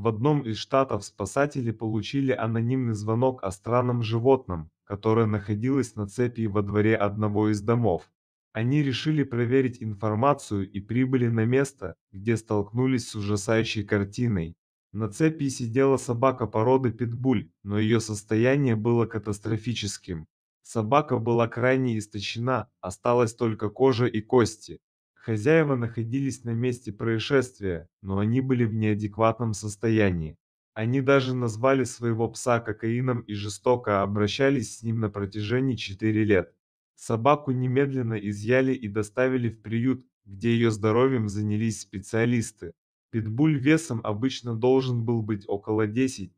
В одном из штатов спасатели получили анонимный звонок о странном животном, которое находилось на цепи во дворе одного из домов. Они решили проверить информацию и прибыли на место, где столкнулись с ужасающей картиной. На цепи сидела собака породы питбуль, но ее состояние было катастрофическим. Собака была крайне истощена, осталась только кожа и кости. Хозяева находились на месте происшествия, но они были в неадекватном состоянии. Они даже назвали своего пса кокаином и жестоко обращались с ним на протяжении 4 лет. Собаку немедленно изъяли и доставили в приют, где ее здоровьем занялись специалисты. Питбуль весом обычно должен был быть около 10-13,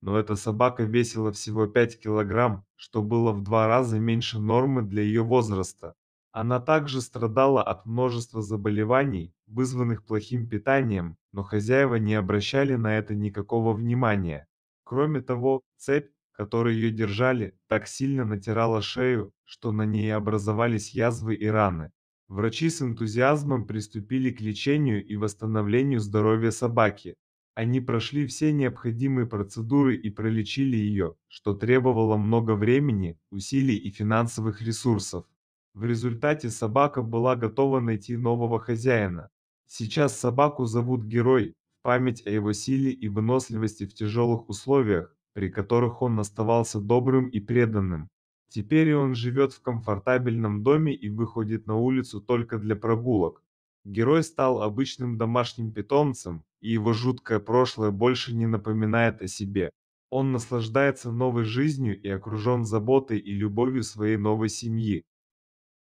но эта собака весила всего 5 килограмм, что было в два раза меньше нормы для ее возраста. Она также страдала от множества заболеваний, вызванных плохим питанием, но хозяева не обращали на это никакого внимания. Кроме того, цепь, которой ее держали, так сильно натирала шею, что на ней образовались язвы и раны. Врачи с энтузиазмом приступили к лечению и восстановлению здоровья собаки. Они прошли все необходимые процедуры и пролечили ее, что требовало много времени, усилий и финансовых ресурсов. В результате собака была готова найти нового хозяина. Сейчас собаку зовут Герой, в память о его силе и выносливости в тяжелых условиях, при которых он оставался добрым и преданным. Теперь он живет в комфортабельном доме и выходит на улицу только для прогулок. Герой стал обычным домашним питомцем, и его жуткое прошлое больше не напоминает о себе. Он наслаждается новой жизнью и окружен заботой и любовью своей новой семьи.